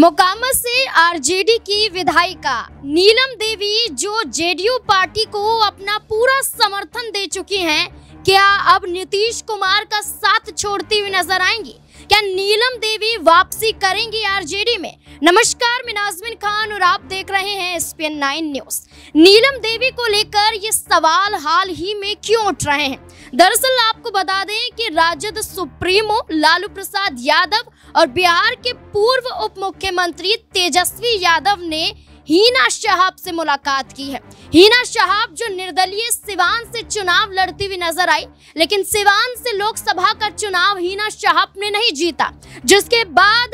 मोकामा से आरजेडी की विधायिका नीलम देवी जो जेडीयू पार्टी को अपना पूरा समर्थन दे चुकी हैं, क्या अब नीतीश कुमार का साथ छोड़ती हुई नजर आएंगी क्या नीलम देवी वापसी करेंगी आरजेडी में नमस्कार मैं नाजमिन खान और आप देख रहे हैं S P news Neelam Devi को लेकर ये सवाल हाल ही में क्यों उठ रहे हैं दरअसल आपको बता दें कि राजद सुप्रीमो लालू प्रसाद यादव और बिहार के पूर्व उप मुख्यमंत्री तेजस्वी यादव ने हीना शहाब से मुलाकात की है हीना शहाब जो निर्दलीय सिवान से चुनाव लड़ती हुई नजर आई लेकिन सिवान से लोकसभा का चुनाव हीना शहाब ने नहीं जीता जिसके बाद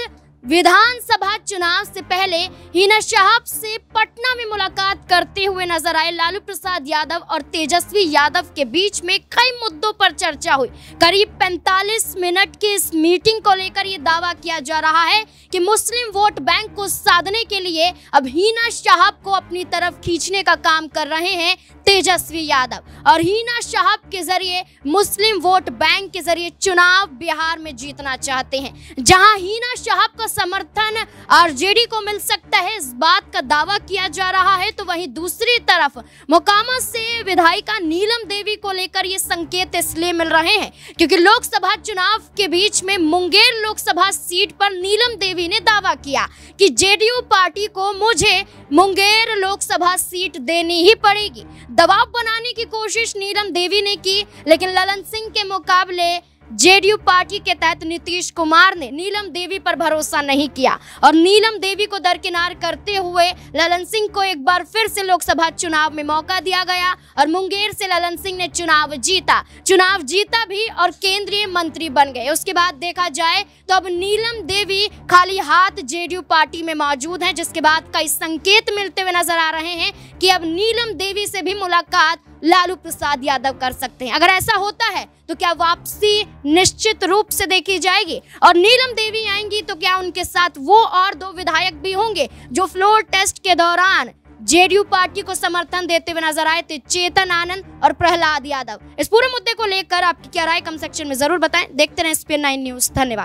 विधानसभा चुनाव से पहले हिना शहाब से पटना में मुलाकात करते हुए नजर आए लालू प्रसाद यादव और तेजस्वी यादव के बीच में कई मुद्दों पर चर्चा हुई करीब 45 मिनट की इस मीटिंग को लेकर ये दावा किया जा रहा है कि मुस्लिम वोट बैंक को साधने के लिए अब हिना शहाब को अपनी तरफ खींचने का काम कर रहे हैं तेजस्वी यादव और हिना शहाब के जरिए मुस्लिम वोट बैंक के जरिए चुनाव बिहार में जीतना चाहते हैं जहां हिना शहाब का समर्थन आरजेडी को मिल सकता है इस बात का दावा किया जा रहा है तो वहीं दूसरी तरफ मोकामा से विधायिका नीलम देवी को लेकर ये संकेत इसलिए मिल रहे हैं क्योंकि लोकसभा चुनाव के बीच में मुंगेर लोकसभा सीट पर नीलम देवी ने दावा किया कि जेडीयू पार्टी को मुझे मुंगेर लोकसभा सीट देनी ही पड़ेगी दबाव बनाने की कोशिश नीलम देवी ने की लेकिन ललन सिंह के मुकाबले जेडीयू पार्टी के तहत नीतीश कुमार ने नीलम देवी पर भरोसा नहीं किया और नीलम देवी को दरकिनार करते हुए ललन सिंह को एक बार फिर से लोकसभा चुनाव में मौका दिया गया और मुंगेर से ललन सिंह ने चुनाव जीता चुनाव जीता भी और केंद्रीय मंत्री बन गए उसके बाद देखा जाए तो अब नीलम देवी खाली हाथ जेडीयू पार्टी में मौजूद है जिसके बाद कई संकेत मिलते हुए नजर आ रहे हैं कि अब नीलम देवी से भी मुलाकात लालू प्रसाद यादव कर सकते हैं अगर ऐसा होता है तो क्या वापसी निश्चित रूप से देखी जाएगी और नीलम देवी आएंगी तो क्या उनके साथ वो और दो विधायक भी होंगे जो फ्लोर टेस्ट के दौरान जेडीयू पार्टी को समर्थन देते हुए नजर आए थे चेतन आनंद और प्रहलाद यादव इस पूरे मुद्दे को लेकर आपकी क्या राय कम सेक्शन में जरूर बताएं देखते रहें स्पिन नाइन न्यूज धन्यवाद